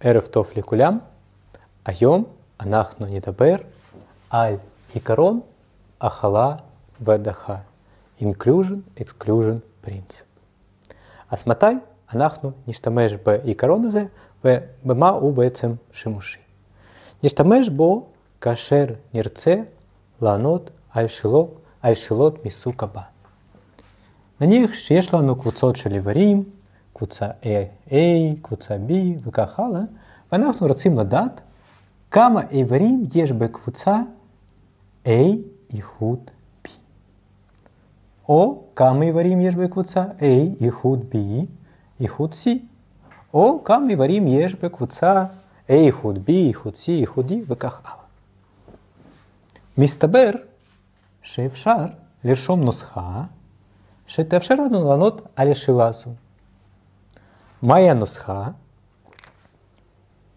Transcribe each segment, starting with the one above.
ערב טוב לכולם. היום אנחנו נדבר על עיקרון הכלה והדחה, Inclusion Exclusion Principle. אז מתי אנחנו נשתמש בעיקרון הזה ובמה הוא בעצם שימושי? נשתמש בו כאשר נרצה לענות על שאלות, על שאלות מסוג הבא. נניח שיש לנו קבוצות של איברים, קבוצה A, קבוצה B וכך הלאה, ואנחנו רוצים לדעת כמה איברים יש בקבוצה A איחוד B, או כמה איברים יש בקבוצה A איחוד B איחוד C, או כמה איברים יש בקבוצה A איחוד B איחוד C איחוד D וכך הלאה. מסתבר שאפשר לרשום נוסחה שתאפשר לנו לענות על השאלה הזו. Maya Nosha,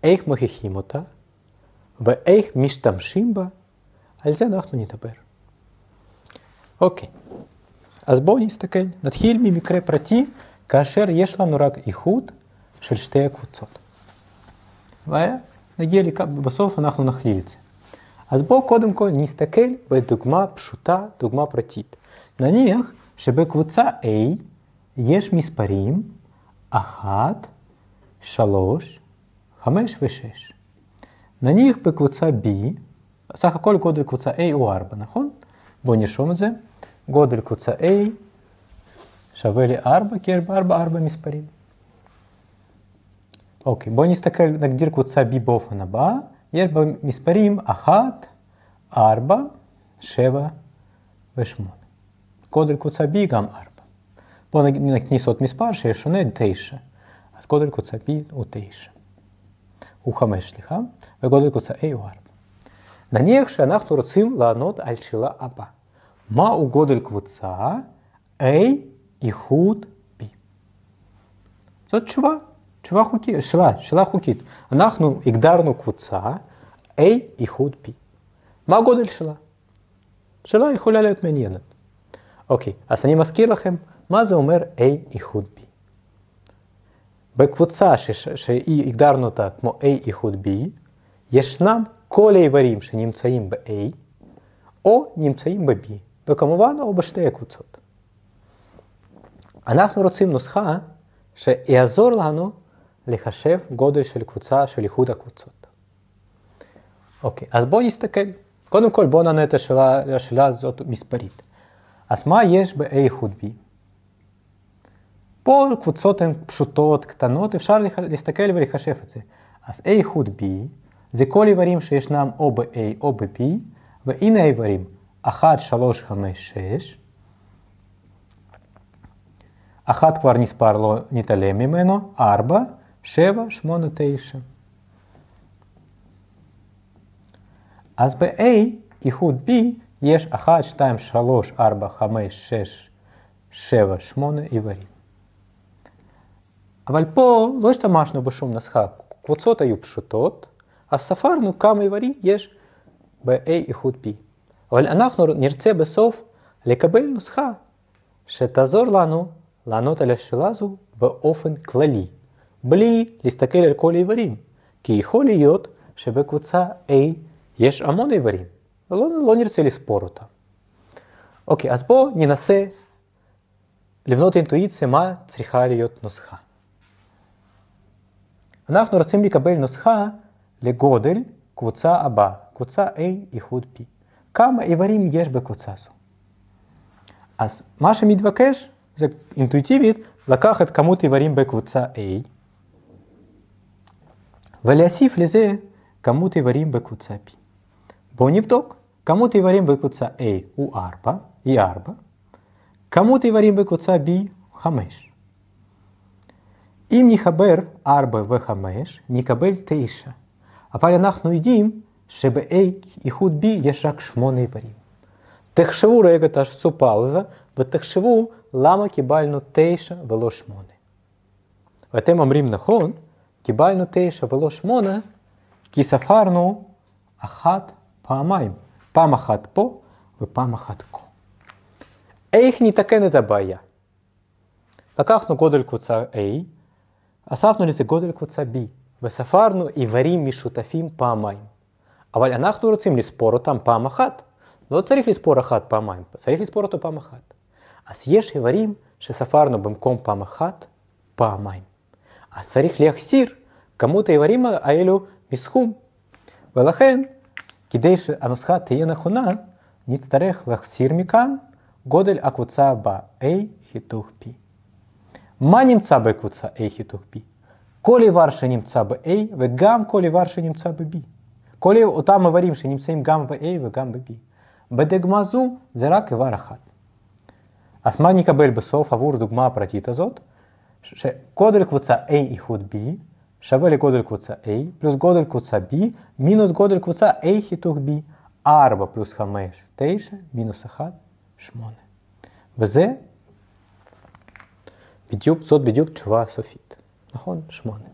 Ейх Мохехімота, В Ейх Міштамшимба, Альзе Нахну тепер. Окей. Азбоніс таке, надхільмі мікре праті, кашер єшла нурак іхуд, шельштея квуцот. Вая, наділі басов нахну нахліліце. Азбо кодимко ністакель, бе дугма пшута, дугма пратіт. На ніях, шебе квуца ей, єш міспарім, אחת, שלוש, חמש ושש. נניח בקבוצה B, סך הכל גודל קבוצה A הוא 4, נכון? בואו נרשום את זה. גודל קבוצה A שווה ל-4, כי יש ב-4 4 מספרים. אוקיי, בואו נסתכל, נגדיר קבוצה B באופן הבא. יש בה מספרים 1, 4, 7 ו-8. גודל קבוצה B גם 4. Понад кнісот міспарше, що не тейше. אז גודל קוצה B הוא 9. הוא 5, סליחה, וגודל קוצה A הוא 4. נניח שאנחנו רוצים לענות על שאלה הבאה. מהו גודל קבוצה A איחוד B? זאת תשובה, תשובה חוקית, שאלה, שאלה חוקית. אנחנו הגדרנו קבוצה A איחוד B. מה הגודל שלה? שאלה יכולה להיות מעניינת. אוקיי, אז אני מזכיר לכם, מה זה אומר A איחוד B? בקבוצה שהגדרנו אותה כמו A איחוד B, ישנם כל האיברים שנמצאים ב-A או נמצאים ב-B, וכמובן או בשתי הקבוצות. אנחנו רוצים נוסחה שיעזור לנו לחשב גודל של קבוצה של איחוד הקבוצות. אוקיי, אז בואו נסתכל. קודם כל בואו נענה את השאלה, השאלה הזאת מספרית. אז מה יש ב-A איחוד B? פה קבוצות הן פשוטות, קטנות, אפשר להסתכל ולחשב את זה. אז A איחוד B זה כל איברים שישנם או ב-A או ב-B, והנה האיברים 1, 3, 5, 6. אחת כבר נספר לא נתעלם ממנו, 4, 7, 8, 9. אז ב-A איחוד e B יש 1, 2, 3, 4, 5, 6, 7, 8 איברים. אבל פה לא השתמשנו בשום נוסחה, קבוצות היו פשוטות, אז ספרנו כמה איברים יש ב-A איחוד P. אבל אנחנו נרצה בסוף לקבל נוסחה שתעזור לנו לענות על השאלה הזו באופן כללי, בלי להסתכל על כל האיברים, כי יכול להיות שבקבוצה A יש המון איברים, ולא לא נרצה לספור אותם. אוקיי, אז בואו ננסה לבנות אינטואיציה מה צריכה להיות נוסחה. אנחנו רוצים לקבל נוסחה לגודל קבוצה הבאה, קבוצה A איחוד P. כמה איברים יש בקבוצה זו? אז מה שמתבקש זה אינטואיטיבית לקח את כמות איברים בקבוצה A ולהוסיף לזה כמות איברים בקבוצה P. בואו נבדוק. כמות איברים בקבוצה A הוא 4, היא 4, כמות איברים בקבוצה B 5. אם יחבר 4 ו-5, נקבל 9. אבל אנחנו יודעים שב-A איחוד B יש רק 8 איברים. תחשבו רגע, תעשו פאוזה, ותחשבו למה קיבלנו 9 ולא 8. ואתם אומרים נכון, קיבלנו 9 ולא 8, כי ספרנו אחת פעמיים. פעם אחת פה ופעם אחת פה. איך נתקן את הבעיה? לקחנו גודל קבוצה A, אספנו לזה גודל קבוצה B, וספרנו איברים משותפים פעמיים. אבל אנחנו רוצים לספור אותם פעם אחת. לא צריך לספור אחת פעמיים, צריך לספור אותו פעם אחת. אז יש איברים שספרנו במקום פעם אחת, פעמיים. אז צריך להחסיר כמות האיברים האלו מסכום. ולכן, כדי שהנוסחה תהיה נכונה, נצטרך להחסיר מכאן גודל הקבוצה הבאה, A חיתוך P. Ма немцабе куца ейхи тухбі. Коли варше немцабе ей, ве гам коли варше немцабе бі. Коли отам ми варімше немцем гам ве ей, ве гам ве бі. Бедегмазу зерак і варахат. Асма нікабель бесов авур дугма пратіта зот. Ше кодель куца ей і худ бі. Шавелі годель куца ей, плюс годель куца бі, мінус годель куца ей хітух бі. Арба плюс хамеш тейше, мінус ахат, шмоне. Везе Бидјук, зот бидјук чува софит. Нахон шмонен.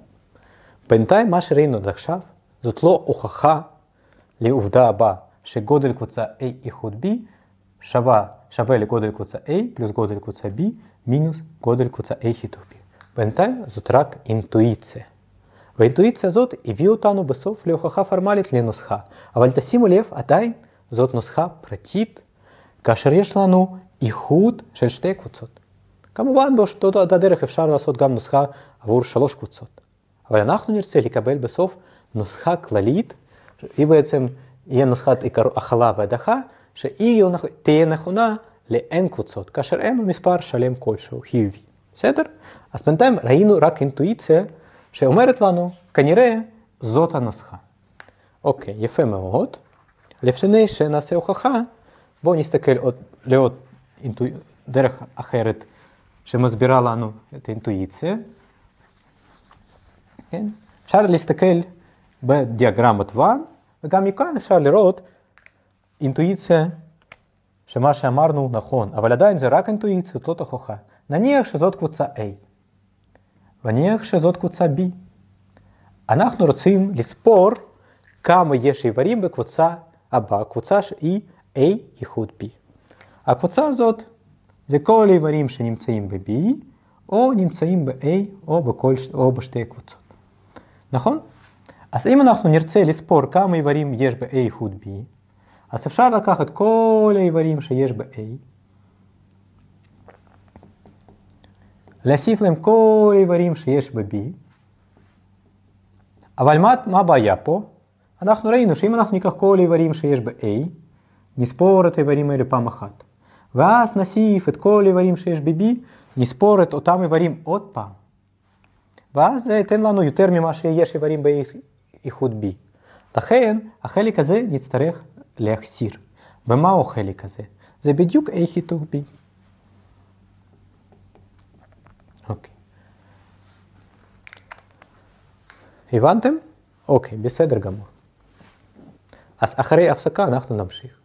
Бентай маш рейно дакшав, зотло ухаха ли увда ба. ше годел куца е и худби, шава, шава ли годел куца е плюс годел куца би, минус годел куца е ей хитуби. зот рак интуиција. Во интуиција зот и вио тану бесов ли ухаха формалит ли носха, а вальтасиму лев атайн зот носха пратит, кашрешла ну и худ шельштеквуцот. כמובן, באותה הדרך אפשר לעשות גם נוסחה עבור שלוש קבוצות. אבל אנחנו נרצה לקבל בסוף נוסחה כללית, היא בעצם יהיה נוסחת עיקר הכלה והדחה, שהיא תהיה נכונה ל-n קבוצות, כאשר n הוא מספר שלם כלשהו, חיובי. בסדר? אז בינתיים ראינו רק אינטואיציה שאומרת לנו, כנראה זאת הנוסחה. אוקיי, יפה מאוד. לפני שנעשה הוכחה, בואו נסתכל עוד, לעוד אינטוא... דרך אחרת מסבירה לנו את האינטואיציה. כן? אפשר להסתכל בדיאגרמת ואן, וגם מכאן אפשר לראות אינטואיציה שמה שאמרנו הוא נכון, אבל עדיין זה רק אינטואיציה, זאת לא תוכחה. נניח שזאת קבוצה A, נניח שזאת קבוצה B. אנחנו רוצים לספור כמה יש איברים בקבוצה הבאה, קבוצה שהיא A איחוד B. הקבוצה הזאת זה כל האיברים שנמצאים ב-B, או נמצאים ב-A, או, בכל, או בשתי הקבוצות. נכון? אז אם אנחנו נרצה לספור כמה איברים יש ב-A חוד B, אז אפשר לקחת כל האיברים שיש ב-A, להוסיף להם כל האיברים שיש ב-B, אבל מה הבעיה פה? אנחנו ראינו שאם אנחנו ניקח כל האיברים שיש ב-A, נספור את האיברים האלה פעם אחת. ואז נוסיף את כל האיברים שיש ב-B, נספור את אותם איברים עוד פעם. ואז זה ייתן לנו יותר ממה שיש איברים באיחוד B. לכן החלק הזה נצטרך להחסיר. ומהו החלק הזה? זה בדיוק A חיתוך B. אוקיי. הבנתם? אוקיי, בסדר גמור. אז אחרי הפסקה אנחנו נמשיך.